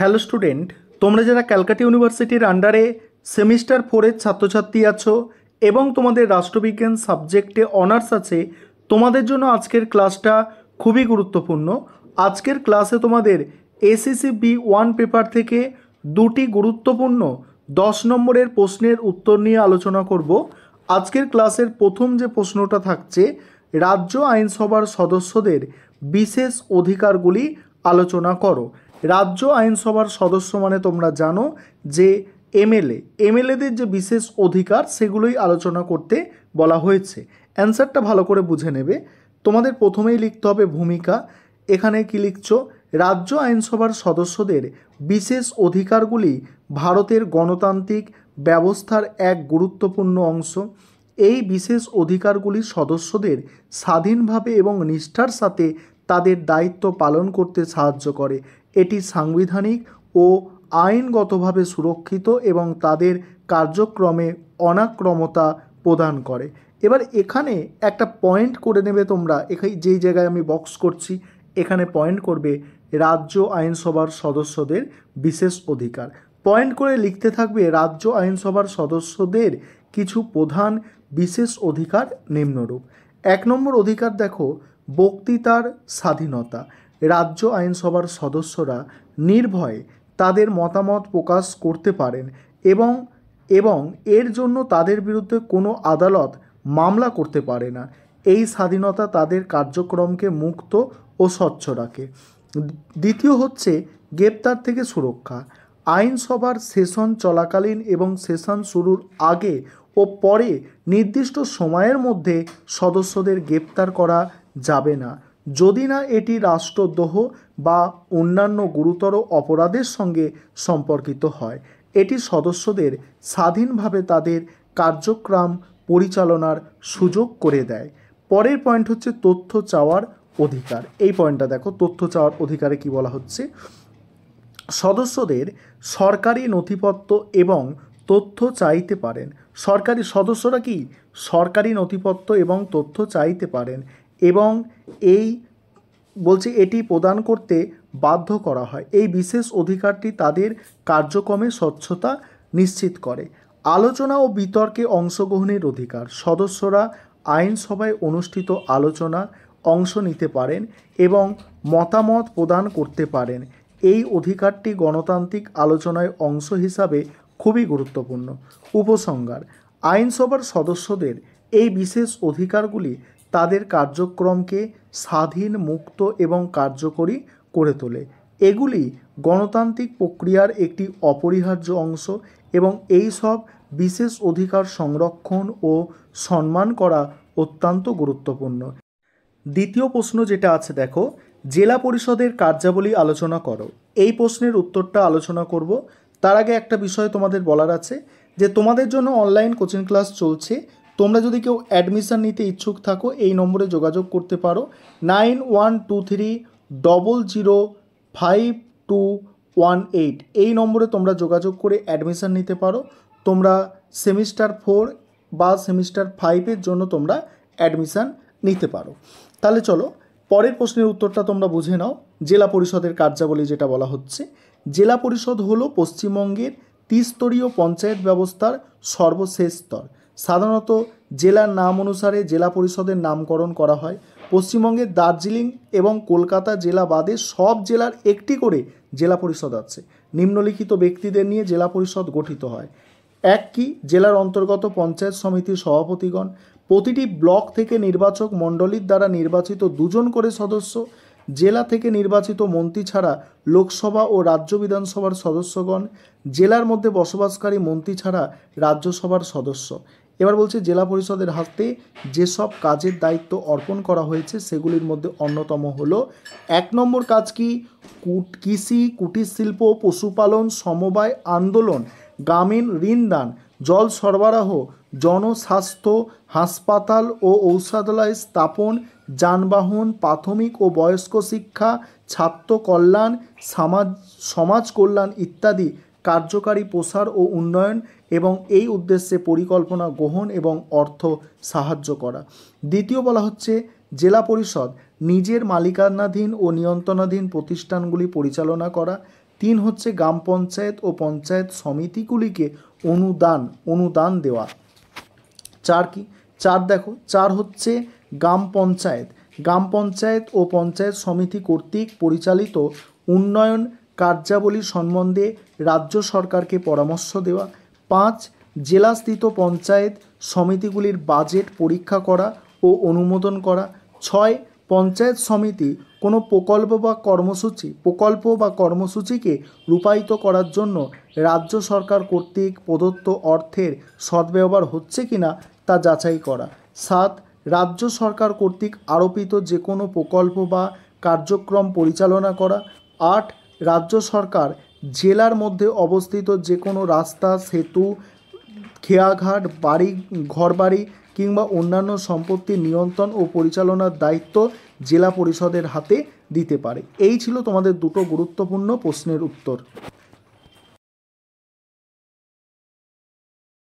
hello student তোমরা যারা ক্যালকাটা ইউনিভার্সিটির আন্ডারে সেমিস্টার ফোরের ছাত্রছাত্রী আছো এবং তোমাদের রাষ্ট্রবিজ্ঞান সাবজেক্টে অনার্স আছে তোমাদের জন্য আজকের ক্লাসটা খুবই গুরুত্বপূর্ণ আজকের ক্লাসে তোমাদের এসিসি বি ওয়ান পেপার থেকে দুটি গুরুত্বপূর্ণ দশ নম্বরের প্রশ্নের উত্তর নিয়ে আলোচনা করব আজকের ক্লাসের প্রথম যে প্রশ্নটা থাকছে রাজ্য আইনসভার সদস্যদের বিশেষ অধিকারগুলি আলোচনা করো রাজ্য আইনসভার সদস্য মানে তোমরা জানো যে এমএলএ এমএলএদের যে বিশেষ অধিকার সেগুলোই আলোচনা করতে বলা হয়েছে অ্যান্সারটা ভালো করে বুঝে নেবে তোমাদের প্রথমেই লিখতে হবে ভূমিকা এখানে কি লিখছ রাজ্য আইনসভার সদস্যদের বিশেষ অধিকারগুলি ভারতের গণতান্ত্রিক ব্যবস্থার এক গুরুত্বপূর্ণ অংশ এই বিশেষ অধিকারগুলি সদস্যদের স্বাধীনভাবে এবং নিষ্ঠার সাথে তাদের দায়িত্ব পালন করতে সাহায্য করে এটি সাংবিধানিক ও আইনগতভাবে সুরক্ষিত এবং তাদের কার্যক্রমে অনাক্রমতা প্রদান করে এবার এখানে একটা পয়েন্ট করে নেবে তোমরা এখানে যেই জায়গায় আমি বক্স করছি এখানে পয়েন্ট করবে রাজ্য আইনসভার সদস্যদের বিশেষ অধিকার পয়েন্ট করে লিখতে থাকবে রাজ্য আইনসভার সদস্যদের কিছু প্রধান বিশেষ অধিকার নিম্নরূপ এক নম্বর অধিকার দেখো বক্তৃতার স্বাধীনতা রাজ্য আইনসভার সদস্যরা নির্ভয়ে তাদের মতামত প্রকাশ করতে পারেন এবং এবং এর জন্য তাদের বিরুদ্ধে কোনো আদালত মামলা করতে পারে না এই স্বাধীনতা তাদের কার্যক্রমকে মুক্ত ও স্বচ্ছ রাখে দ্বিতীয় হচ্ছে গ্রেপ্তার থেকে সুরক্ষা আইনসভার সেশন চলাকালীন এবং সেশন শুরুর আগে ও পরে নির্দিষ্ট সময়ের মধ্যে সদস্যদের গ্রেপ্তার করা যাবে না যদি না এটি রাষ্ট্রদ্রোহ বা অন্যান্য গুরুতর অপরাধের সঙ্গে সম্পর্কিত হয় এটি সদস্যদের স্বাধীনভাবে তাদের কার্যক্রম পরিচালনার সুযোগ করে দেয় পরের পয়েন্ট হচ্ছে তথ্য চাওয়ার অধিকার এই পয়েন্টটা দেখো তথ্য চাওয়ার অধিকারে কি বলা হচ্ছে সদস্যদের সরকারি নথিপত্র এবং তথ্য চাইতে পারেন সরকারি সদস্যরা কি সরকারি নথিপত্র এবং তথ্য চাইতে পারেন এবং এই বলছে এটি প্রদান করতে বাধ্য করা হয় এই বিশেষ অধিকারটি তাদের কার্যক্রমে স্বচ্ছতা নিশ্চিত করে আলোচনা ও বিতর্কে অংশগ্রহণের অধিকার সদস্যরা আইনসভায় অনুষ্ঠিত আলোচনা অংশ নিতে পারেন এবং মতামত প্রদান করতে পারেন এই অধিকারটি গণতান্ত্রিক আলোচনায় অংশ হিসাবে খুবই গুরুত্বপূর্ণ উপসংহার আইনসভার সদস্যদের এই বিশেষ অধিকারগুলি তাদের কার্যক্রমকে স্বাধীন মুক্ত এবং কার্যকরী করে তোলে এগুলি গণতান্ত্রিক প্রক্রিয়ার একটি অপরিহার্য অংশ এবং এই সব বিশেষ অধিকার সংরক্ষণ ও সম্মান করা অত্যন্ত গুরুত্বপূর্ণ দ্বিতীয় প্রশ্ন যেটা আছে দেখো জেলা পরিষদের কার্যাবলী আলোচনা করো এই প্রশ্নের উত্তরটা আলোচনা করব তার আগে একটা বিষয় তোমাদের বলার আছে যে তোমাদের জন্য অনলাইন কোচিং ক্লাস চলছে তোমরা যদি কেউ অ্যাডমিশান নিতে ইচ্ছুক থাকো এই নম্বরে যোগাযোগ করতে পারো nine one two three double zero five two one eight এই নম্বরে তোমরা যোগাযোগ করে অ্যাডমিশান নিতে পারো তোমরা সেমিস্টার ফোর বা সেমিস্টার ফাইভের জন্য তোমরা অ্যাডমিশান নিতে পারো তাহলে চলো পরের প্রশ্নের উত্তরটা তোমরা বুঝে নাও জেলা পরিষদের কার্যাবলী যেটা বলা হচ্ছে জেলা পরিষদ হলো পশ্চিমবঙ্গের ত্রিস্তরীয় পঞ্চায়েত ব্যবস্থার সর্বশেষ স্তর সাধারণত জেলার নাম অনুসারে জেলা পরিষদের নামকরণ করা হয় পশ্চিমবঙ্গের দার্জিলিং এবং কলকাতা জেলা বাদে সব জেলার একটি করে জেলা পরিষদ আছে নিম্নলিখিত ব্যক্তিদের নিয়ে জেলা পরিষদ গঠিত হয় এক কি জেলার অন্তর্গত পঞ্চায়েত সমিতির সভাপতিগণ প্রতিটি ব্লক থেকে নির্বাচক মণ্ডলীর দ্বারা নির্বাচিত দুজন করে সদস্য জেলা থেকে নির্বাচিত মন্ত্রী ছাড়া লোকসভা ও রাজ্য বিধানসভার সদস্যগণ জেলার মধ্যে বসবাসকারী মন্ত্রী ছাড়া রাজ্যসভার সদস্য এবার বলছে জেলা পরিষদের হাতে যেসব কাজের দায়িত্ব অর্পণ করা হয়েছে সেগুলির মধ্যে অন্যতম হলো এক নম্বর কাজ কি কুট কৃষি কুটির শিল্প পশুপালন সমবায় আন্দোলন গ্রামীণ ঋণদান জল সরবরাহ জনস্বাস্থ্য হাসপাতাল ও ঔষধালয় স্থাপন যানবাহন প্রাথমিক ও বয়স্ক শিক্ষা ছাত্র কল্যাণ সমাজ সমাজ কল্যাণ ইত্যাদি কার্যকারী প্রসার ও উন্নয়ন এবং এই উদ্দেশ্যে পরিকল্পনা গ্রহণ এবং অর্থ সাহায্য করা দ্বিতীয় বলা হচ্ছে জেলা পরিষদ নিজের মালিকানাধীন ও নিয়ন্ত্রণাধীন প্রতিষ্ঠানগুলি পরিচালনা করা তিন হচ্ছে গ্রাম পঞ্চায়েত ও পঞ্চায়েত সমিতিগুলিকে অনুদান অনুদান দেওয়া চার কি চার দেখো চার হচ্ছে গ্রাম পঞ্চায়েত গ্রাম পঞ্চায়েত ও পঞ্চায়েত সমিতি কর্তৃক পরিচালিত উন্নয়ন কার্যাবলী সম্বন্ধে রাজ্য সরকারকে পরামর্শ দেওয়া পাঁচ জেলাস্থিত পঞ্চায়েত সমিতিগুলির বাজেট পরীক্ষা করা ও অনুমোদন করা ছয় পঞ্চায়েত সমিতি কোনো প্রকল্প বা কর্মসূচি প্রকল্প বা কর্মসূচিকে রূপায়িত করার জন্য রাজ্য সরকার কর্তৃক প্রদত্ত অর্থের সদ্ব্যবহার হচ্ছে কিনা তা যাচাই করা সাত রাজ্য সরকার কর্তৃক আরোপিত যে কোনো প্রকল্প বা কার্যক্রম পরিচালনা করা আট রাজ্য সরকার জেলার মধ্যে অবস্থিত যে কোনো রাস্তা সেতু খেয়াঘাট বাড়ি ঘরবাড়ি কিংবা অন্যান্য সম্পত্তি নিয়ন্ত্রণ ও পরিচালনার দায়িত্ব জেলা পরিষদের হাতে দিতে পারে এই ছিল তোমাদের দুটো গুরুত্বপূর্ণ প্রশ্নের উত্তর